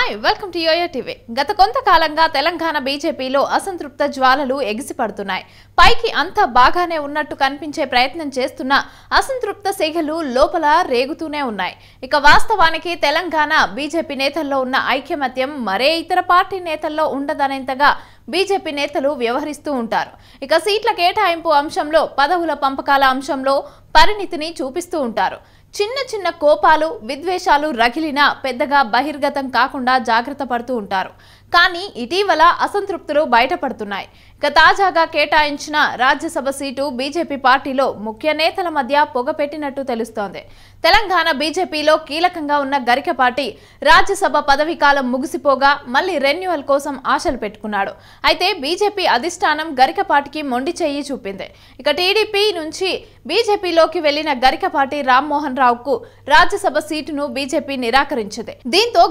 hi welcome to Yoyo TV గత కొంతకాలంగా తెలంగాణ బీజేపీలో అసంతృప్త జ్వాలలు ఎగిసిపడుతున్నాయి పైకి అంతా బాగానే ఉన్నట్టు కనిపించే ప్రయత్నం చేస్తున్న అసంతృప్త సెగలు లోపల రేగుతూనే ఉన్నాయి ఇక వాస్తవానికి తెలంగాణ బీజేపీ నేతల్లో ఉన్న ఐక్యమత్యం మరే ఇతర పార్టీ నేతల్లో ఉండదనేంతగా బీజేపీ నేతలు వ్యవహరిస్తూ ఉంటారు ఇక సీట్ల కేటాయింపు అంశంలో పదవుల పంపకాల అంశంలో పరిణితిని చూపిస్తూ ఉంటారు చిన్న చిన్న కోపాలు విద్వేషాలు రగిలినా పెద్దగా బహిర్గతం కాకుండా జాగ్రత్త పడుతూ ఉంటారు కానీ ఇటీవల అసంతృప్తులు బయటపడుతున్నాయి ఇక తాజాగా కేటాయించిన రాజ్యసభ సీటు బీజేపీ పార్టీలో ముఖ్య నేతల మధ్య పొగపెట్టినట్టు తెలుస్తోంది తెలంగాణ బీజేపీలో కీలకంగా ఉన్న గరికపాటి రాజ్యసభ పదవి కాలం ముగిసిపోగా మళ్లీ రెన్యువల్ కోసం ఆశలు పెట్టుకున్నాడు అయితే బీజేపీ అధిష్టానం గరికపాటికి మొండి చెయ్యి చూపింది ఇక టీడీపీ నుంచి బీజేపీలోకి వెళ్లిన గరికపాటి రామ్మోహన్ రావుకు రాజ్యసభ సీటును బీజేపీ నిరాకరించింది దీంతో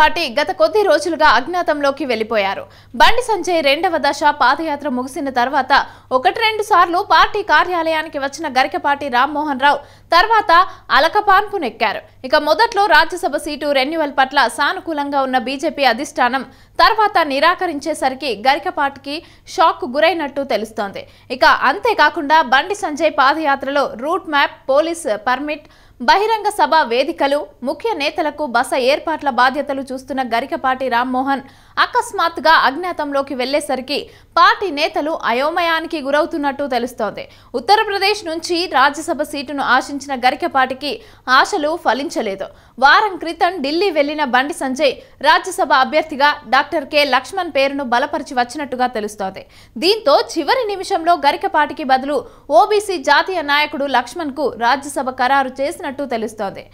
పార్టీ గత కొద్ది రోజులుగా అజ్ఞాతంలోకి వెళ్లిపోయారు బండి సంజయ్ రెండవ దశ పాదయాత్ర ముగిసిన తర్వాత ఒకటి రెండు సార్లు పార్టీ కార్యాలయానికి వచ్చిన పార్టీ రామ్మోహన్ రావు తర్వాత అలకపాన్పు నెక్కారు ఇక మొదట్లో రాజ్యసభ సీటు రెన్యువల్ పట్ల సానుకూలంగా ఉన్న బీజేపీ అధిష్టానం తర్వాత నిరాకరించేసరికి పార్టీకి షాక్ గురైనట్టు తెలుస్తోంది ఇక అంతేకాకుండా బండి సంజయ్ పాదయాత్రలో రూట్ మ్యాప్ పోలీస్ పర్మిట్ బహిరంగ సభ వేదికలు ముఖ్య నేతలకు బస ఏర్పాట్ల బాధ్యతలు చూస్తున్న గరికపాటి రామ్మోహన్ అకస్మాత్తుగా అజ్ఞాతంలోకి వెళ్లేసరికి పార్టీ నేతలు అయోమయానికి గురవుతున్నట్టు తెలుస్తోంది ఉత్తరప్రదేశ్ నుంచి రాజ్యసభ సీటును ఆశించిన గరికపాటికి ఆశలు ఫలించలేదు వారం క్రితం ఢిల్లీ వెళ్లిన బండి సంజయ్ రాజ్యసభ అభ్యర్థిగా డాక్టర్ కె లక్ష్మణ్ పేరును బలపరిచి వచ్చినట్టుగా తెలుస్తోంది దీంతో చివరి నిమిషంలో గరికపాటికి బదులు ఓబీసీ జాతీయ నాయకుడు లక్ష్మణ్ కు రాజ్యసభ ఖరారు చేసిన చేసినట్టు తెలుస్తోంది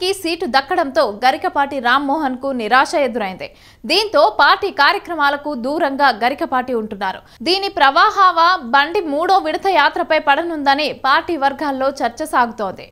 కి సీటు దక్కడంతో గరికపాటి కు నిరాశ ఎదురైంది దీంతో పార్టీ కార్యక్రమాలకు దూరంగా గరికపాటి ఉంటున్నారు దీని ప్రవాహావా బండి మూడో విడత యాత్రపై పడనుందని పార్టీ వర్గాల్లో చర్చ సాగుతోంది